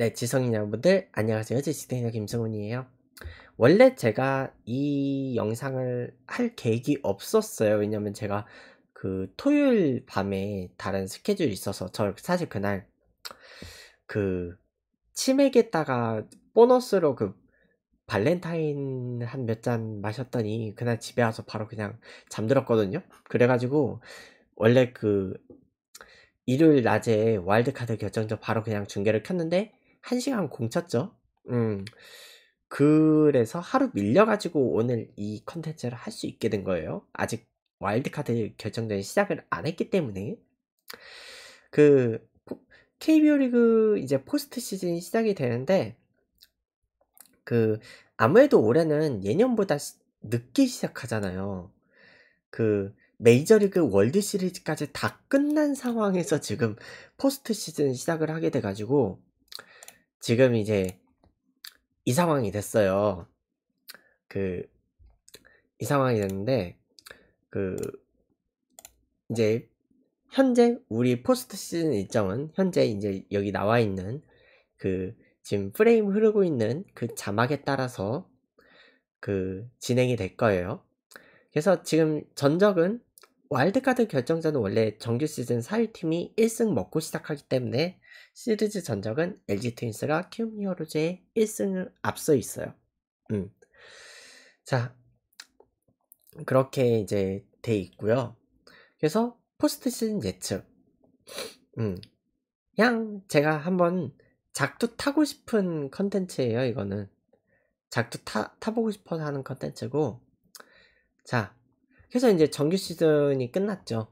네, 지성인 여러분들 안녕하세요. 지성인 김성훈이에요. 원래 제가 이 영상을 할 계획이 없었어요. 왜냐면 제가 그 토요일 밤에 다른 스케줄이 있어서 저 사실 그날 그 치맥에다가 보너스로 그 발렌타인 한 몇 잔 마셨더니 그날 집에 와서 바로 그냥 잠들었거든요. 그래가지고 원래 그 일요일 낮에 와일드카드 결정전 바로 그냥 중계를 켰는데 1시간 공쳤죠. 음. 그래서 하루 밀려가지고 오늘 이 컨텐츠를 할 수 있게 된 거예요. 아직 와일드카드 결정전이 시작을 안 했기 때문에. 그, KBO 리그 이제 포스트 시즌이 시작이 되는데, 그, 아무래도 올해는 예년보다 늦게 시작하잖아요. 그, 메이저리그 월드 시리즈까지 다 끝난 상황에서 지금 포스트 시즌 시작을 하게 돼가지고, 지금 이제 이 상황이 됐어요. 그, 이 상황이 됐는데, 그, 이제, 현재 우리 포스트 시즌 일정은 현재 이제 여기 나와 있는 그 지금 프레임 흐르고 있는 그 자막에 따라서 그 진행이 될 거예요. 그래서 지금 전적은 와일드카드 결정전은 원래 정규 시즌 4위 팀이 1승 먹고 시작하기 때문에 시리즈 전적은 LG 트윈스가 키움 히어로즈의 1승을 앞서 있어요. 음. 자, 그렇게 이제 돼 있고요. 그래서 포스트 시즌 예측. 음. 양 제가 한번 작두 타고 싶은 컨텐츠예요, 이거는. 작두 타, 타보고 싶어서 하는 컨텐츠고. 자, 그래서 이제 정규 시즌이 끝났죠.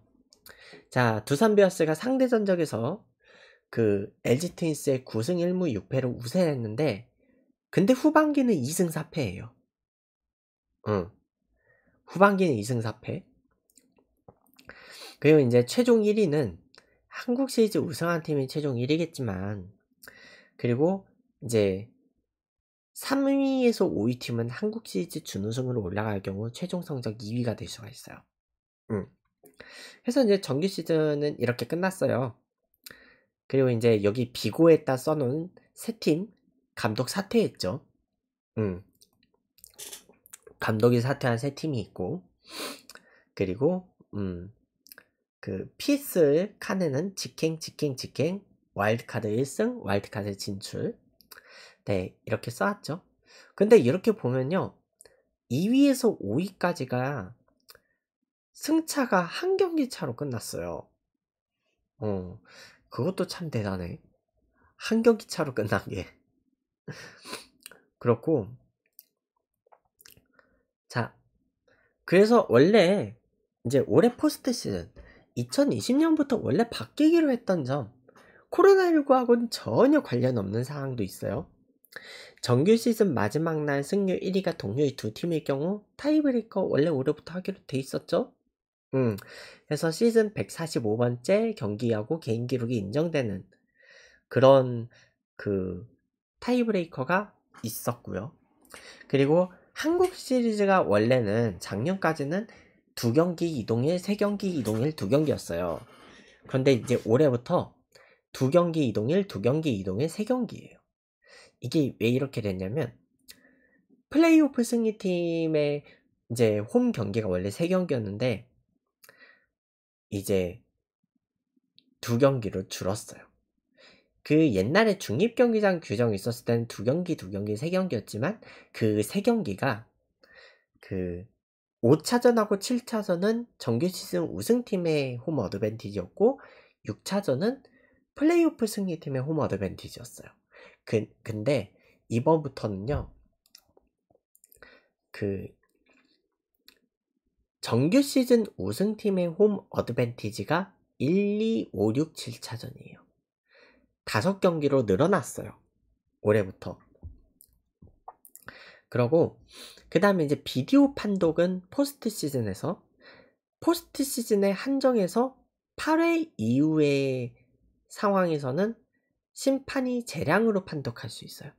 자, 두산 베어스가 상대 전적에서 그 LG 트윈스의 9승 1무 6패로 우세 했는데 근데 후반기는 2승 4패예요. 응. 어. 후반기는 2승 4패. 그리고 이제 최종 1위는 한국 시리즈 우승한 팀이 최종 1위겠지만 그리고 이제 3위에서 5위 팀은 한국 시리즈 준우승으로 올라갈 경우 최종 성적 2위가 될 수가 있어요. 응. 그래서 이제 정규 시즌은 이렇게 끝났어요. 그리고 이제 여기 비고에다 써놓은 세 팀 감독 사퇴했죠. 음. 감독이 사퇴한 세 팀이 있고 그리고 음. 그 피스 칸에는 직행 직행 직행 와일드카드 1승 와일드카드 진출 네 이렇게 써왔죠. 근데 이렇게 보면요 2위에서 5위까지가 승차가 한 경기 차로 끝났어요. 어. 그것도 참 대단해. 한 경기 차로 끝난 게. 그렇고, 자, 그래서 원래 이제 올해 포스트 시즌 2020년부터 원래 바뀌기로 했던 점, 코로나19하고는 전혀 관련 없는 사항도 있어요. 정규 시즌 마지막 날 승률 1위가 동료의 두 팀일 경우 타이브레이커 원래 올해부터 하기로 돼 있었죠? 음, 그래서 시즌 145번째 경기하고 개인 기록이 인정되는 그런 그 타이브레이커가 있었고요. 그리고 한국 시리즈가 원래는 작년까지는 두 경기 이동일, 세 경기 이동일, 두 경기였어요. 그런데 이제 올해부터 두 경기 이동일, 두 경기 이동일, 세 경기예요. 이게 왜 이렇게 됐냐면 플레이오프 승리팀의 이제 홈 경기가 원래 세 경기였는데 이제 두 경기로 줄었어요. 그 옛날에 중립 경기장 규정이 있었을 때는 두 경기, 두 경기, 세 경기였지만 그 세 경기가 그 5차전하고 7차전은 정규 시즌 우승팀의 홈 어드밴티지였고 6차전은 플레이오프 승리팀의 홈 어드밴티지였어요. 그, 근데 이번부터는요. 그 정규 시즌 우승팀의 홈 어드밴티지가 1, 2, 5, 6, 7차전이에요. 5경기로 늘어났어요. 올해부터. 그리고그 다음에 이제 비디오 판독은 포스트 시즌에서 포스트 시즌의 한정에서 8회 이후의 상황에서는 심판이 재량으로 판독할 수 있어요.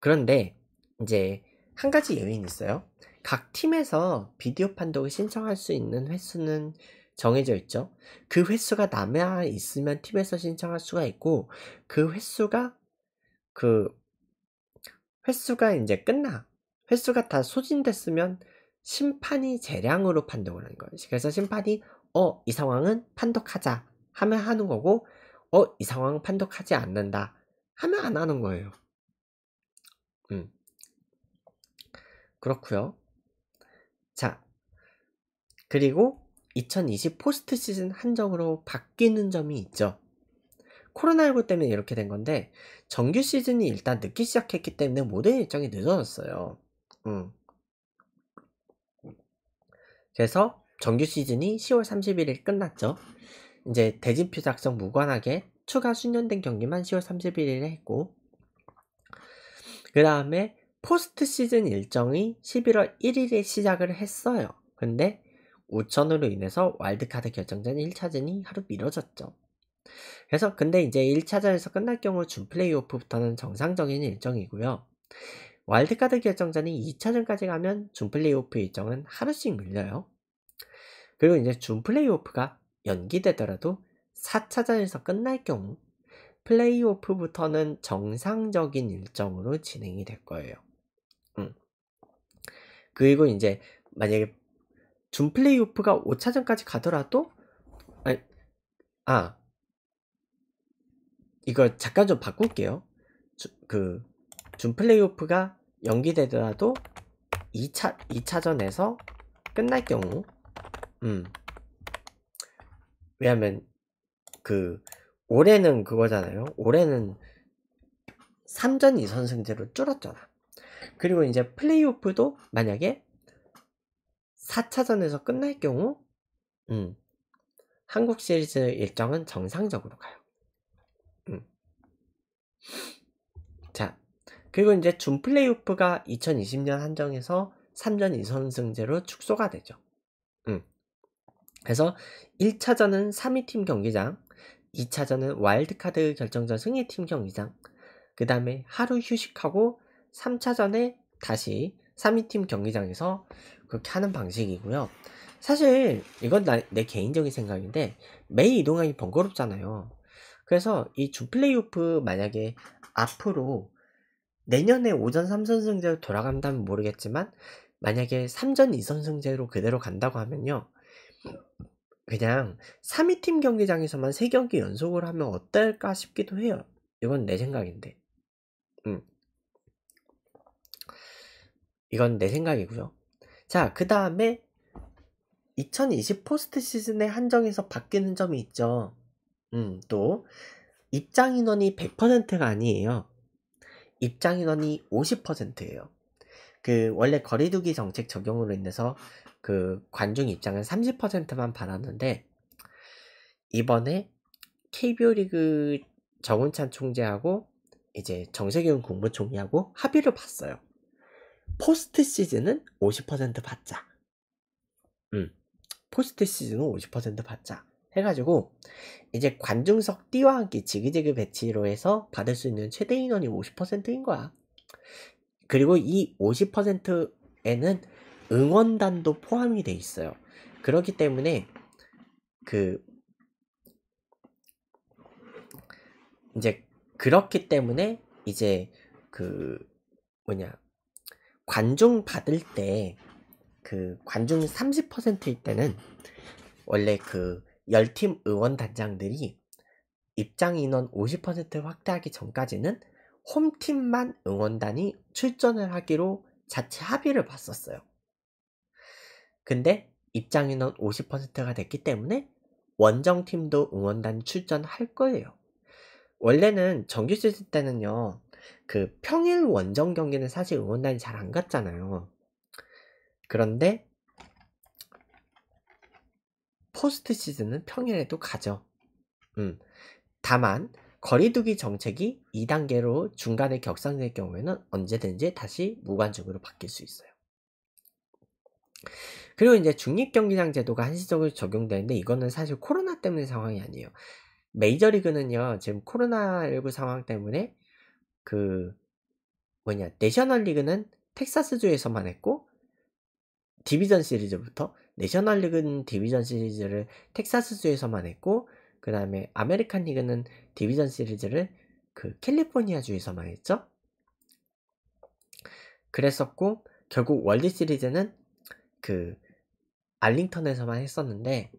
그런데 이제 한 가지 예외는 있어요. 각 팀에서 비디오 판독을 신청할 수 있는 횟수는 정해져 있죠. 그 횟수가 남아 있으면 팀에서 신청할 수가 있고 그 횟수가 그 횟수가 이제 끝나 횟수가 다 소진됐으면 심판이 재량으로 판독을 하는 거예요. 그래서 심판이 어이 상황은 판독하자 하면 하는 거고 어이 상황 은 판독하지 않는다 하면 안 하는 거예요. 음그렇구요 자, 그리고 2020 포스트 시즌 한정으로 바뀌는 점이 있죠. 코로나19 때문에 이렇게 된 건데 정규 시즌이 일단 늦기 시작했기 때문에 모든 일정이 늦어졌어요. 음. 그래서 정규 시즌이 10월 31일 끝났죠. 이제 대진표 작성 무관하게 추가 순년된 경기만 10월 31일에 했고 그 다음에 포스트 시즌 일정이 11월 1일에 시작을 했어요. 근데 우천으로 인해서 와일드카드 결정전 1차전이 하루 미뤄졌죠. 그래서 근데 이제 1차전에서 끝날 경우 준 플레이오프부터는 정상적인 일정이고요. 와일드카드 결정전이 2차전까지 가면 준 플레이오프 일정은 하루씩 밀려요. 그리고 이제 준 플레이오프가 연기되더라도 4차전에서 끝날 경우 플레이오프부터는 정상적인 일정으로 진행이 될 거예요. 그리고 이제 만약에 준 플레이오프가 5차전까지 가더라도 아니, 아 이걸 잠깐 좀 바꿀게요. 그 준 플레이오프가 연기되더라도 2차 2차전에서 끝날 경우 음 왜냐면 그 올해는 그거잖아요. 올해는 3전 2선승제로 줄었잖아. 그리고 이제 플레이오프도 만약에 4차전에서 끝날 경우 음, 한국 시리즈 일정은 정상적으로 가요. 음. 자, 그리고 이제 준 플레이오프가 2020년 한정에서 3전 2선승제로 축소가 되죠. 음. 그래서 1차전은 3위 팀 경기장, 2차전은 와일드카드 결정전 승리 팀 경기장, 그 다음에 하루 휴식하고 3차전에 다시 3위팀 경기장에서 그렇게 하는 방식이고요. 사실 이건 나, 내 개인적인 생각인데 매일 이동하기 번거롭잖아요. 그래서 이 주 플레이오프 만약에 앞으로 내년에 오전 3선승제로 돌아간다면 모르겠지만 만약에 3전 2선승제로 그대로 간다고 하면요. 그냥 3위팀 경기장에서만 3경기 연속을 하면 어떨까 싶기도 해요. 이건 내 생각인데. 음. 이건 내 생각이고요. 자, 그 다음에 2020 포스트 시즌에한정해서 바뀌는 점이 있죠. 음, 또 입장 인원이 100%가 아니에요. 입장 인원이 50%예요. 그 원래 거리두기 정책 적용으로 인해서 그 관중 입장은 30%만 받았는데 이번에 KBO 리그 정운찬 총재하고 이제 정세균 국무총리하고 합의를 봤어요. 포스트 시즌은 50% 받자. 음. 포스트 시즌은 50% 받자. 해가지고 이제 관중석 D와 함께 지그재그 배치로 해서 받을 수 있는 최대 인원이 50%인 거야. 그리고 이 50%에는 응원단도 포함이 돼 있어요. 그렇기 때문에 그 이제 그렇기 때문에 이제 그 뭐냐 관중 받을 때 그 관중이 30%일 때는 원래 그 10팀 의원 단장들이 입장 인원 50% 확대하기 전까지는 홈팀만 응원단이 출전을 하기로 자체 합의를 봤었어요. 근데 입장 인원 50%가 됐기 때문에 원정팀도 응원단 출전할 거예요. 원래는 정규 시즌 때는요, 그 평일 원정 경기는 사실 응원단이 잘 안 갔잖아요. 그런데 포스트 시즌은 평일에도 가죠. 음. 다만 거리두기 정책이 2단계로 중간에 격상될 경우에는 언제든지 다시 무관중으로 바뀔 수 있어요. 그리고 이제 중립경기장 제도가 한시적으로 적용되는데 이거는 사실 코로나 때문에 상황이 아니에요. 메이저리그는요, 지금 코로나19 상황 때문에 그 뭐냐 내셔널 리그는 텍사스주에서만 했고 디비전 시리즈부터 내셔널 리그는 디비전 시리즈를 텍사스주에서만 했고 그 다음에 아메리칸 리그는 디비전 시리즈를 그 캘리포니아 주에서만 했죠. 그랬었고 결국 월드 시리즈는 그 알링턴에서만 했었는데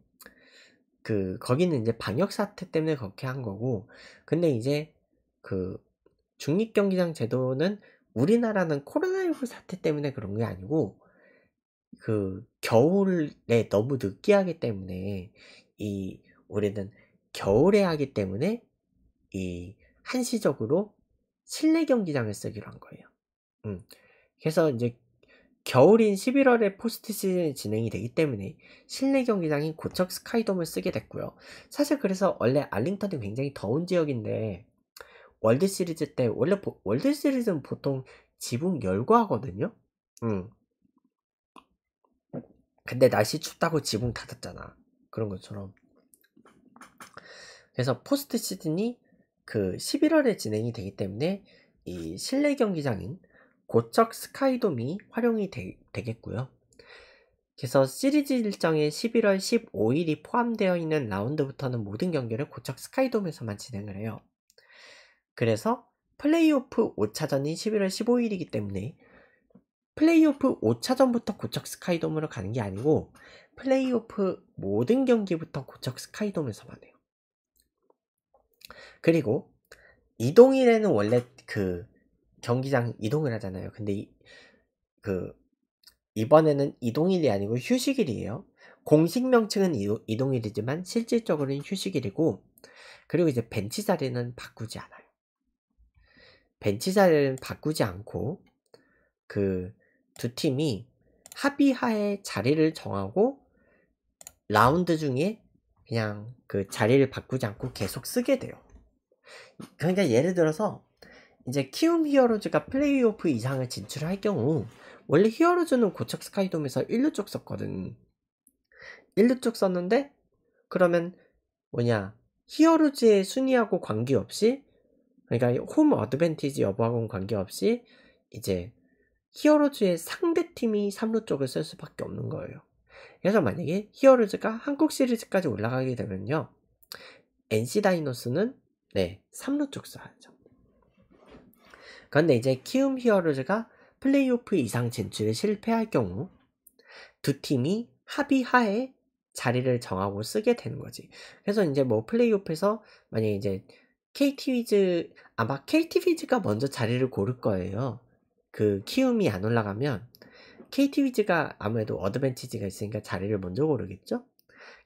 그 거기는 이제 방역 사태 때문에 그렇게 한 거고 근데 이제 그 중립경기장 제도는 우리나라는 코로나19 사태 때문에 그런 게 아니고 그 겨울에 너무 늦게 하기 때문에 이 우리는 겨울에 하기 때문에 이 한시적으로 실내 경기장을 쓰기로 한 거예요. 음. 그래서 이제 겨울인 11월에 포스트 시즌이 진행이 되기 때문에 실내 경기장인 고척 스카이돔을 쓰게 됐고요. 사실 그래서 원래 알링턴이 굉장히 더운 지역인데 월드 시리즈 때 원래 보, 월드 시리즈는 보통 지붕 열고 하거든요. 응. 근데 날씨 춥다고 지붕 닫았잖아. 그런 것처럼. 그래서 포스트 시즌이 그 11월에 진행이 되기 때문에 이 실내 경기장인 고척 스카이돔이 활용이 되, 겠고요 그래서 시리즈 일정에 11월 15일이 포함되어 있는 라운드부터는 모든 경기를 고척 스카이돔에서만 진행을 해요. 그래서 플레이오프 5차전이 11월 15일이기 때문에 플레이오프 5차전부터 고척 스카이돔으로 가는 게 아니고 플레이오프 모든 경기부터 고척 스카이돔에서만 해요. 그리고 이동일에는 원래 그 경기장 이동을 하잖아요. 근데 이, 그 이번에는 이동일이 아니고 휴식일이에요. 공식 명칭은 이동일이지만 실질적으로는 휴식일이고 그리고 이제 벤치 자리는 바꾸지 않아요. 벤치자를 바꾸지 않고 그 두 팀이 합의하에 자리를 정하고 라운드 중에 그냥 그 자리를 바꾸지 않고 계속 쓰게 돼요. 그러니까 예를 들어서 이제 키움 히어로즈가 플레이오프 이상을 진출할 경우 원래 히어로즈는 고척 스카이돔에서 1루 쪽 썼거든. 1루 쪽 썼는데 그러면 뭐냐 히어로즈의 순위하고 관계없이 그러니까 홈 어드밴티지 여부하고는 관계없이 이제 히어로즈의 상대팀이 3루 쪽을 쓸 수밖에 없는 거예요. 그래서 만약에 히어로즈가 한국 시리즈까지 올라가게 되면요. NC 다이노스는 네, 3루 쪽 써야죠. 그런데 이제 키움 히어로즈가 플레이오프 이상 진출에 실패할 경우 두 팀이 합의하에 자리를 정하고 쓰게 되는 거지. 그래서 이제 뭐 플레이오프에서 만약에 이제 KT 위즈 아마 KT 위즈가 먼저 자리를 고를 거예요. 그 키움이 안 올라가면 KT 위즈가 아무래도 어드밴티지가 있으니까 자리를 먼저 고르겠죠.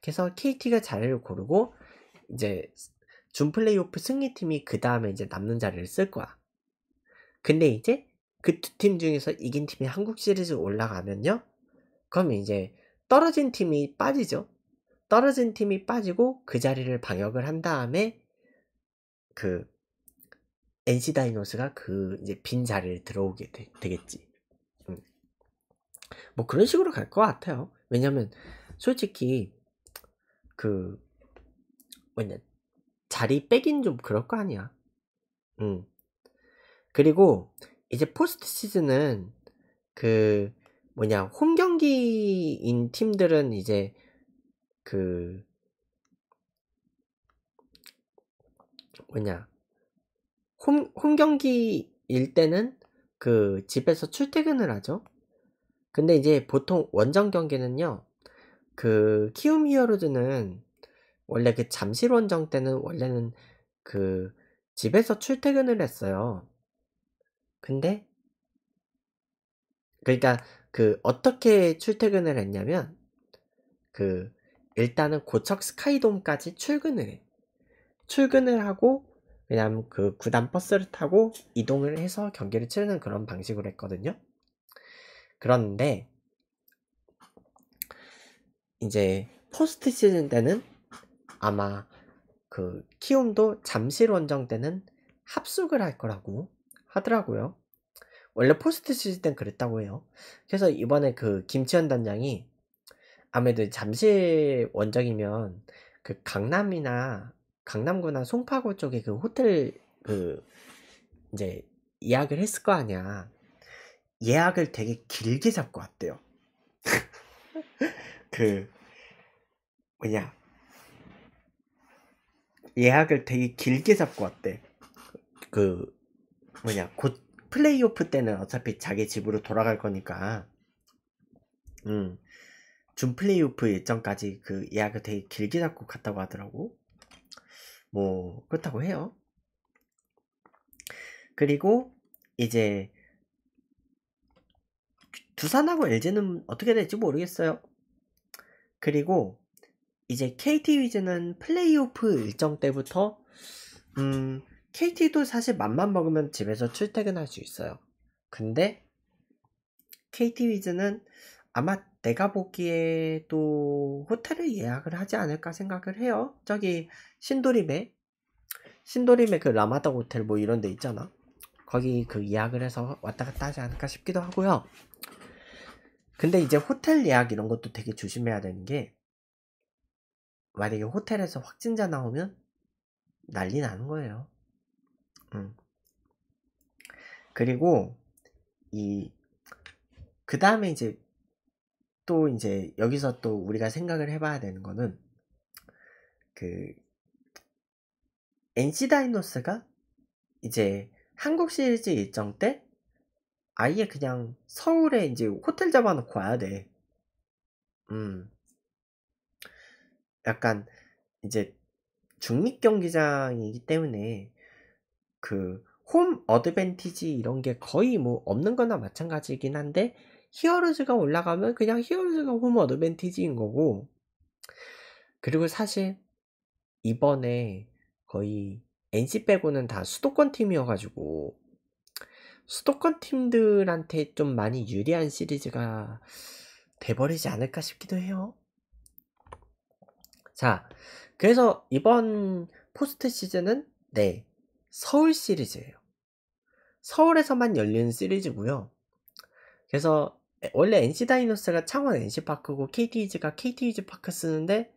그래서 KT가 자리를 고르고 이제 준 플레이오프 승리팀이 그 다음에 이제 남는 자리를 쓸 거야. 근데 이제 그 두 팀 중에서 이긴 팀이 한국 시리즈 올라가면요. 그럼 이제 떨어진 팀이 빠지죠. 떨어진 팀이 빠지고 그 자리를 방역을 한 다음에 그 NC 다이노스가 그 이제 빈 자리를 들어오게 되, 겠지뭐 음. 그런 식으로 갈 것 같아요. 왜냐면 솔직히 그 뭐냐 자리 빼긴 좀 그럴 거 아니야. 음. 그리고 이제 포스트 시즌은 그 뭐냐 홈 경기인 팀들은 이제 그 왜냐 홈, 홈 경기일 때는 그 집에서 출퇴근을 하죠. 근데 이제 보통 원정 경기는요. 그 키움 히어로즈는 원래 그 잠실 원정 때는 원래는 그 집에서 출퇴근을 했어요. 근데 그러니까 그 어떻게 출퇴근을 했냐면 그 일단은 고척 스카이돔까지 출근을 해. 출근을 하고 그냥 그 구단 버스를 타고 이동을 해서 경기를 치르는 그런 방식으로 했거든요. 그런데 이제 포스트 시즌 때는 아마 그 키움도 잠실 원정 때는 합숙을 할 거라고 하더라고요. 원래 포스트 시즌 때는 그랬다고 해요. 그래서 이번에 그 김치현 단장이 아무래도 잠실 원정이면 그 강남이나 강남구나 송파구 쪽에 그 호텔 그 이제 예약을 했을 거 아니야. 예약을 되게 길게 잡고 왔대요. 그 뭐냐 예약을 되게 길게 잡고 왔대. 그 뭐냐 곧 플레이오프 때는 어차피 자기 집으로 돌아갈 거니까 음. 준 플레이오프 일정까지 그 예약을 되게 길게 잡고 갔다고 하더라고. 뭐 그렇다고 해요. 그리고 이제 두산하고 LG는 어떻게 될지 모르겠어요. 그리고 이제 KT 위즈는 플레이오프 일정 때부터 음, KT도 사실 맘만 먹으면 집에서 출퇴근할 수 있어요. 근데 KT 위즈는 아마 내가 보기에 또 호텔을 예약을 하지 않을까 생각을 해요. 저기 신도림에 신도림에 그 라마다 호텔 뭐 이런 데 있잖아. 거기 그 예약을 해서 왔다 갔다 하지 않을까 싶기도 하고요. 근데 이제 호텔 예약 이런 것도 되게 조심해야 되는 게 만약에 호텔에서 확진자 나오면 난리 나는 거예요. 음. 그리고 이 그 다음에 이제 또 이제 여기서 또 우리가 생각을 해봐야 되는 거는 그 NC 다이노스가 이제 한국 시리즈 일정 때 아예 그냥 서울에 이제 호텔 잡아놓고 와야 돼. 음. 약간 이제 중립 경기장이기 때문에 그 홈 어드밴티지 이런 게 거의 뭐 없는 거나 마찬가지이긴 한데 히어로즈가 올라가면 그냥 히어로즈가 홈 어드밴티지인 거고 그리고 사실 이번에 거의 NC 빼고는 다 수도권 팀이어가지고 수도권 팀들한테 좀 많이 유리한 시리즈가 돼버리지 않을까 싶기도 해요. 자, 그래서 이번 포스트 시즌은 네 서울 시리즈예요. 서울에서만 열리는 시리즈고요. 그래서 원래 NC 다이노스가 창원 NC 파크고 k t g 가 k t g 파크 쓰는데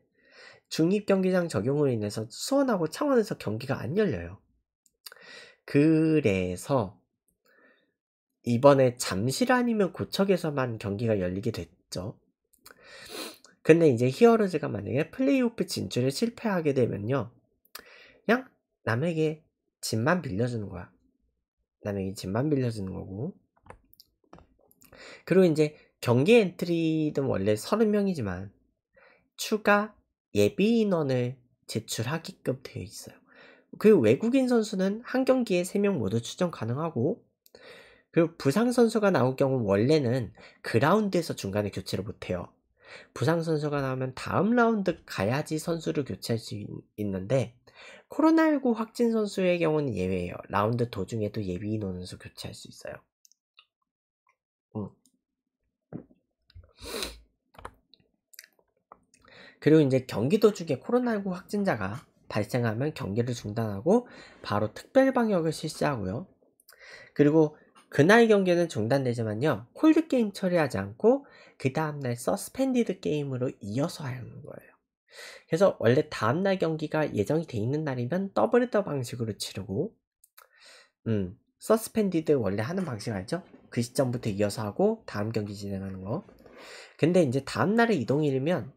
중립 경기장 적용으로 인해서 수원하고 창원에서 경기가 안 열려요. 그래서 이번에 잠실 아니면 고척에서만 경기가 열리게 됐죠. 근데 이제 히어로즈가 만약에 플레이오프 진출에 실패하게 되면요. 그냥 남에게 집만 빌려주는 거야. 남에게 집만 빌려주는 거고. 그리고 이제 경기 엔트리도 원래 30명이지만 추가 예비 인원을 제출하기끔 되어 있어요. 그리고 외국인 선수는 한 경기에 3명 모두 추정 가능하고 그리고 부상 선수가 나올 경우 원래는 그라운드에서 중간에 교체를 못해요. 부상 선수가 나오면 다음 라운드 가야지 선수를 교체할 수 있, 는데 코로나19 확진 선수의 경우는 예외예요. 라운드 도중에도 예비 인원에서 교체할 수 있어요. 그리고 이제 경기도 중에 코로나19 확진자가 발생하면 경기를 중단하고 바로 특별 방역을 실시하고요. 그리고 그날 경기는 중단되지만요. 콜드 게임 처리하지 않고 그 다음날 서스펜디드 게임으로 이어서 하는 거예요. 그래서 원래 다음날 경기가 예정이 돼 있는 날이면 더블헤더 방식으로 치르고 음 서스펜디드 원래 하는 방식 알죠? 그 시점부터 이어서 하고 다음 경기 진행하는 거. 근데 이제 다음 날에 이동일이면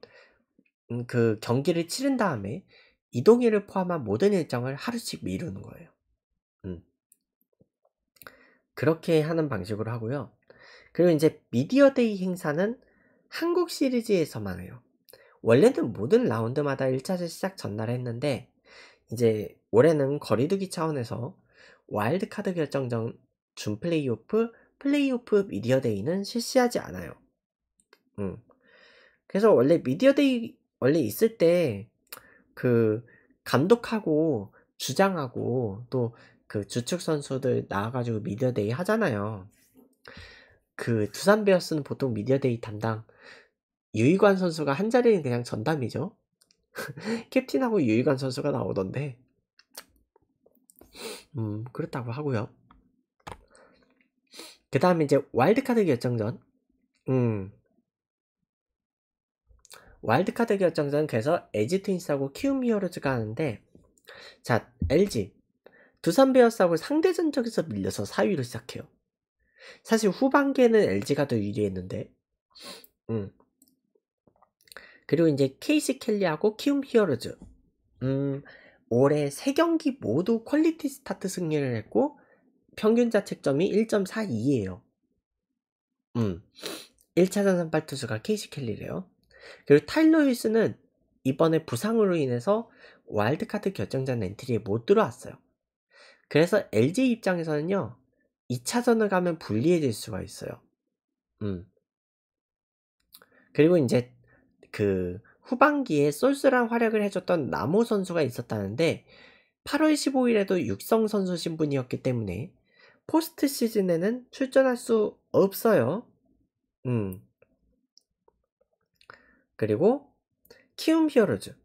음, 그 경기를 치른 다음에 이동일을 포함한 모든 일정을 하루씩 미루는 거예요. 음. 그렇게 하는 방식으로 하고요. 그리고 이제 미디어데이 행사는 한국 시리즈에서만 해요. 원래는 모든 라운드마다 1차전 시작 전날 했는데 이제 올해는 거리두기 차원에서 와일드카드 결정전 준플레이오프 플레이오프 미디어데이는 실시하지 않아요. 음. 그래서 원래 미디어데이 원래 있을 때 그 감독하고 주장하고 또 그 주축 선수들 나와가지고 미디어데이 하잖아요. 그 두산 베어스는 보통 미디어데이 담당 유희관 선수가 한 자리는 그냥 전담이죠. 캡틴하고 유희관 선수가 나오던데. 음, 그렇다고 하고요. 그 다음에 이제 와일드카드 결정전. 음. 와일드카드 결정전 그래서 LG 트윈스하고 키움 히어로즈가 하는데 자 LG 두산 베어스하고 상대 전적에서 밀려서 4위로 시작해요. 사실 후반기에는 LG가 더 유리했는데 음. 그리고 이제 케이시 켈리하고 키움 히어로즈 음, 올해 3경기 모두 퀄리티 스타트 승리를 했고 평균 자책점이 1.42예요. 음. 1차 전선발 투수가 케이시 켈리래요. 그리고 타일러 힐스는 이번에 부상으로 인해서 와일드카드 결정전 엔트리에 못 들어왔어요. 그래서 LG 입장에서는요, 2차전을 가면 불리해질 수가 있어요. 음. 그리고 이제 그 후반기에 쏠쏠한 활약을 해줬던 나모 선수가 있었다는데 8월 15일에도 육성 선수 신분이었기 때문에 포스트 시즌에는 출전할 수 없어요. 음. 그리고 키움 히어로즈.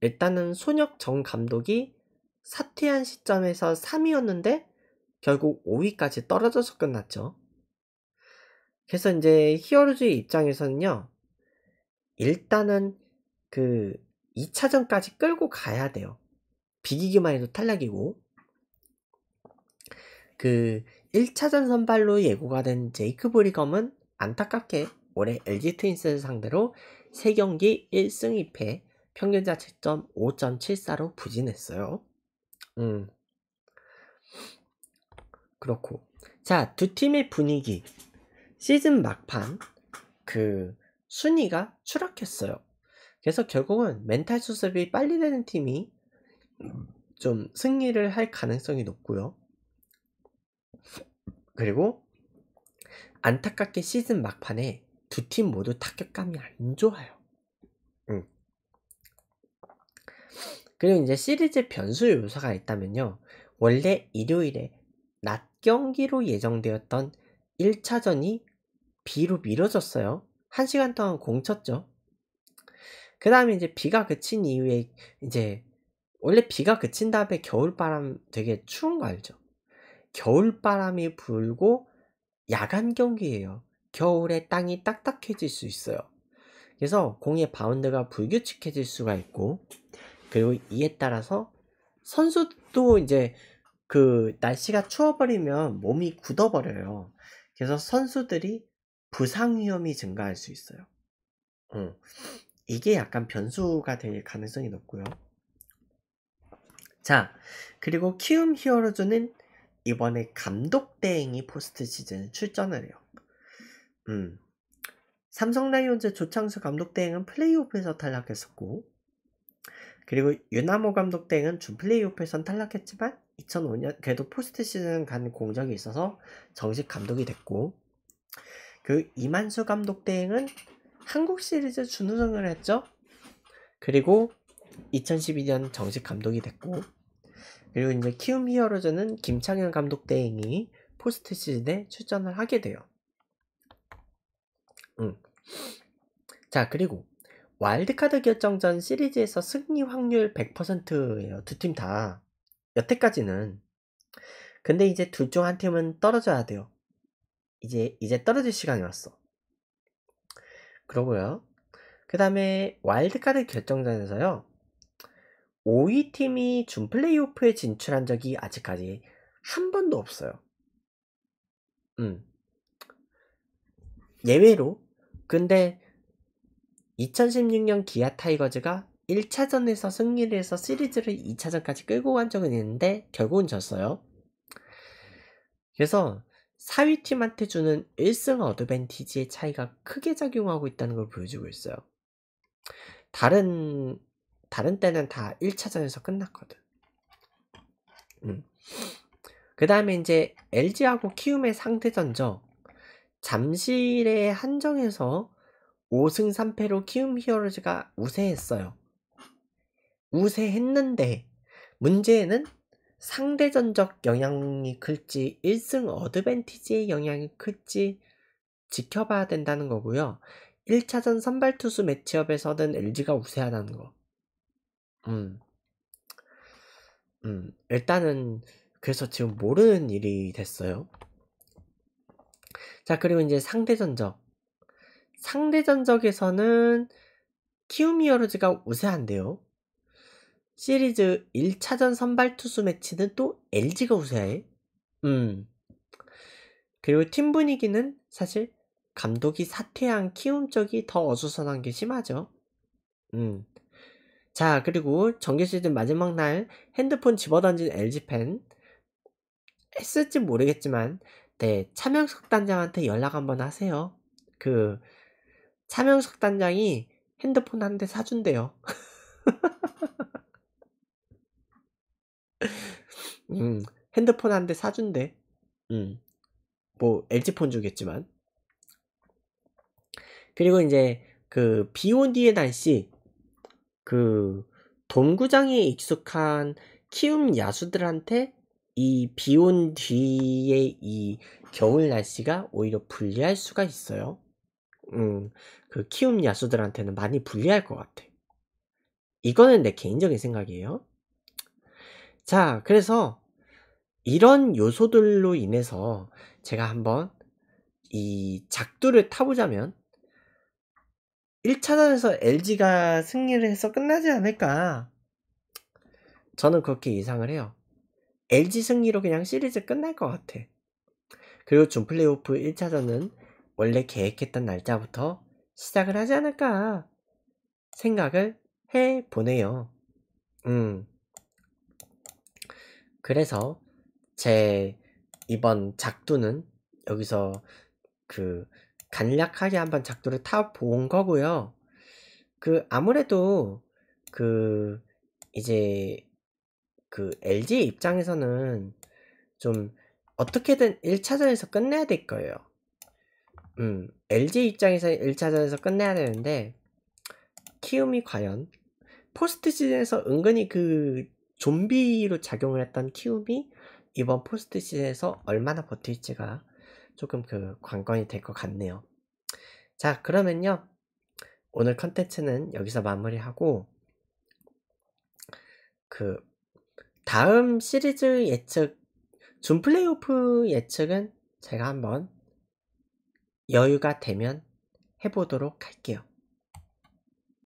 일단은 손혁 정 감독이 사퇴한 시점에서 3위였는데 결국 5위까지 떨어져서 끝났죠. 그래서 이제 히어로즈의 입장에서는요. 일단은 그 2차전까지 끌고 가야 돼요. 비기기만 해도 탈락이고. 그 1차전 선발로 예고가 된 제이크 브리검은 안타깝게 올해 LG 트윈스를 상대로 3경기 1승 2패 평균 자책점 5.74로 부진했어요. 음. 그렇고. 자, 두 팀의 분위기. 시즌 막판 그 순위가 추락했어요. 그래서 결국은 멘탈 수습이 빨리 되는 팀이 좀 승리를 할 가능성이 높고요. 그리고 안타깝게 시즌 막판에 두 팀 모두 타격감이 안 좋아요. 음. 그리고 이제 시리즈 변수 요소가 있다면요. 원래 일요일에 낮 경기로 예정되었던 1차전이 비로 미뤄졌어요. 1시간 동안 공쳤죠. 그 다음에 이제 비가 그친 이후에 이제 원래 비가 그친 다음에 겨울바람 되게 추운 거 알죠? 겨울바람이 불고 야간 경기예요. 겨울에 땅이 딱딱해질 수 있어요. 그래서 공의 바운드가 불규칙해질 수가 있고 그리고 이에 따라서 선수도 이제 그 날씨가 추워버리면 몸이 굳어버려요. 그래서 선수들이 부상 위험이 증가할 수 있어요. 어. 이게 약간 변수가 될 가능성이 높고요. 자, 그리고 키움 히어로즈는 이번에 감독 대행이 포스트 시즌 출전을 해요. 음. 삼성 라이온즈 조창수 감독 대행은 플레이오프에서 탈락했었고 그리고 유나모 감독 대행은 준 플레이오프에선 탈락했지만 2005년 그래도 포스트 시즌 간 공적이 있어서 정식 감독이 됐고 그 이만수 감독 대행은 한국 시리즈 준우승을 했죠. 그리고 2012년 정식 감독이 됐고 그리고 이제 키움 히어로즈는 김창현 감독 대행이 포스트 시즌에 출전을 하게 돼요. 음. 자, 그리고 와일드카드 결정전 시리즈에서 승리 확률 100%예요. 두 팀 다. 여태까지는. 근데 이제 둘 중 한 팀은 떨어져야 돼요. 이제 이제 떨어질 시간이 왔어. 그러고요. 그 다음에 와일드카드 결정전에서요. 5위 팀이 준 플레이오프에 진출한 적이 아직까지 한 번도 없어요. 음. 예외로. 근데 2016년 기아 타이거즈가 1차전에서 승리를 해서 시리즈를 2차전까지 끌고 간 적은 있는데 결국은 졌어요. 그래서 4위 팀한테 주는 1승 어드밴티지의 차이가 크게 작용하고 있다는 걸 보여주고 있어요. 다른 다른 때는 다 1차전에서 끝났거든. 음. 그 다음에 이제 LG하고 키움의 상대전적 잠실의 한정에서 5승 3패로 키움 히어로즈가 우세했어요. 우세했는데 문제는 상대전적 영향이 클지 1승 어드밴티지의 영향이 클지 지켜봐야 된다는 거고요. 1차전 선발 투수 매치업에서는 LG가 우세하다는 거. 음. 음, 일단은, 그래서 지금 모르는 일이 됐어요. 자, 그리고 이제 상대전적. 상대전적에서는 키움이어로즈가 우세한데요. 시리즈 1차전 선발 투수 매치는 또 LG가 우세해. 음. 그리고 팀 분위기는 사실 감독이 사퇴한 키움 쪽이 더 어수선한 게 심하죠. 음. 자, 그리고 정규 시즌 마지막 날 핸드폰 집어던진 LG팬. 했을지 모르겠지만, 네, 차명석 단장한테 연락 한번 하세요. 그, 차명석 단장이 핸드폰 한 대 사준대요. 음, 핸드폰 한 대 사준대. 음, 뭐, LG폰 주겠지만. 그리고 이제, 그, 비온 뒤의 날씨, 그돔구장에 익숙한 키움 야수들한테 이 비온 뒤에 이 겨울 날씨가 오히려 불리할 수가 있어요. 음, 그 키움 야수들한테는 많이 불리할 것 같아. 이거는 내 개인적인 생각이에요. 자, 그래서 이런 요소들로 인해서 제가 한번 이 작두를 타보자면 1차전에서 LG가 승리를 해서 끝나지 않을까. 저는 그렇게 예상을 해요. LG 승리로 그냥 시리즈 끝날 것 같아. 그리고 준 플레이오프 1차전은 원래 계획했던 날짜부터 시작을 하지 않을까 생각을 해 보네요. 음. 그래서 제 이번 작두는 여기서 그 간략하게 한번 작도를 타 본 거고요. 그 아무래도 그 이제 그 LG 입장에서는 좀 어떻게든 1차전에서 끝내야 될 거예요. 음, LG 입장에서 1차전에서 끝내야 되는데 키움이 과연 포스트 시즌에서 은근히 그 좀비로 작용을 했던 키움이 이번 포스트 시즌에서 얼마나 버틸지가 조금 그 관건이 될 것 같네요. 자, 그러면요. 오늘 컨텐츠는 여기서 마무리하고, 그, 다음 시리즈 예측, 준 플레이오프 예측은 제가 한번 여유가 되면 해보도록 할게요.